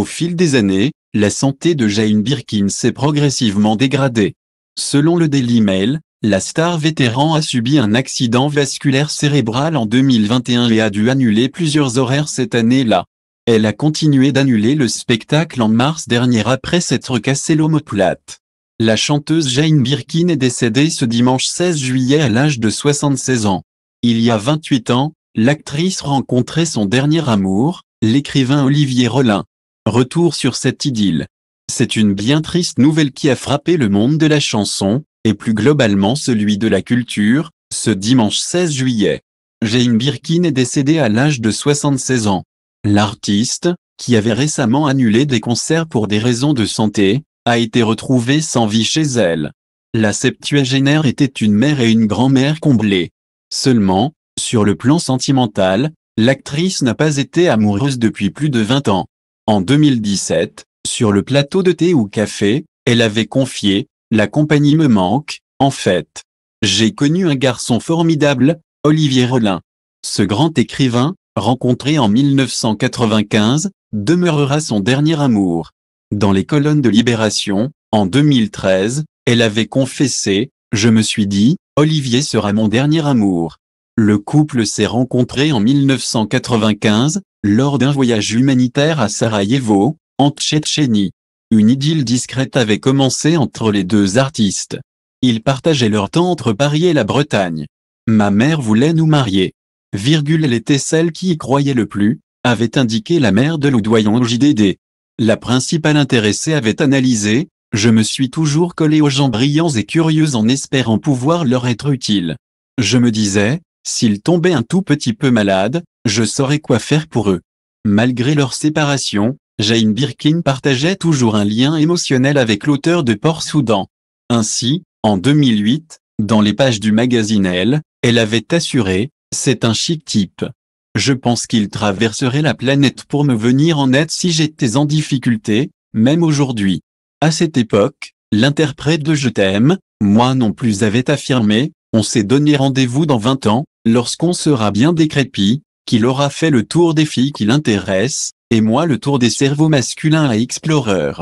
Au fil des années, la santé de Jane Birkin s'est progressivement dégradée. Selon le Daily Mail, la star vétéran a subi un accident vasculaire cérébral en 2021 et a dû annuler plusieurs horaires cette année-là. Elle a continué d'annuler le spectacle en mars dernier après s'être cassé l'omoplate. La chanteuse Jane Birkin est décédée ce dimanche 16 juillet à l'âge de 76 ans. Il y a 28 ans, l'actrice rencontrait son dernier amour, l'écrivain Olivier Rollin. Retour sur cette idylle. C'est une bien triste nouvelle qui a frappé le monde de la chanson, et plus globalement celui de la culture, ce dimanche 16 juillet. Jane Birkin est décédée à l'âge de 76 ans. L'artiste, qui avait récemment annulé des concerts pour des raisons de santé, a été retrouvée sans vie chez elle. La septuagénaire était une mère et une grand-mère comblées. Seulement, sur le plan sentimental, l'actrice n'a pas été amoureuse depuis plus de 20 ans. En 2017, sur le plateau de thé ou café, elle avait confié, La compagnie me manque, en fait. J'ai connu un garçon formidable, Olivier Rollin. Ce grand écrivain, rencontré en 1995, demeurera son dernier amour. Dans les colonnes de Libération, en 2013, elle avait confessé, je me suis dit, Olivier sera mon dernier amour. Le couple s'est rencontré en 1995, lors d'un voyage humanitaire à Sarajevo, en Tchétchénie. Une idylle discrète avait commencé entre les deux artistes. Ils partageaient leur temps entre Paris et la Bretagne. Ma mère voulait nous marier. Virgule elle était celle qui y croyait le plus, avait indiqué la mère de Loudoyon JDD. La principale intéressée avait analysé, je me suis toujours collé aux gens brillants et curieux en espérant pouvoir leur être utile. Je me disais, S'ils tombaient un tout petit peu malades, je saurais quoi faire pour eux. Malgré leur séparation, Jane Birkin partageait toujours un lien émotionnel avec l'auteur de Port Soudan. Ainsi, en 2008, dans les pages du magazine Elle, elle avait assuré, c'est un chic type. Je pense qu'il traverserait la planète pour me venir en aide si j'étais en difficulté, même aujourd'hui. À cette époque, l'interprète de Je t'aime, moi non plus avait affirmé, on s'est donné rendez-vous dans 20 ans, lorsqu'on sera bien décrépit, qu'il aura fait le tour des filles qui l'intéressent, et moi le tour des cerveaux masculins à Explorer.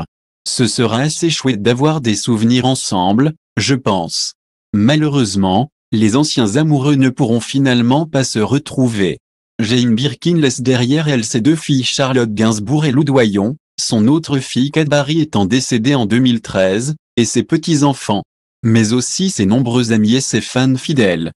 Ce sera assez chouette d'avoir des souvenirs ensemble, je pense. Malheureusement, les anciens amoureux ne pourront finalement pas se retrouver. Jane Birkin laisse derrière elle ses deux filles Charlotte Gainsbourg et Loudoyon, son autre fille Cadbury étant décédée en 2013, et ses petits-enfants. Mais aussi ses nombreux amis et ses fans fidèles.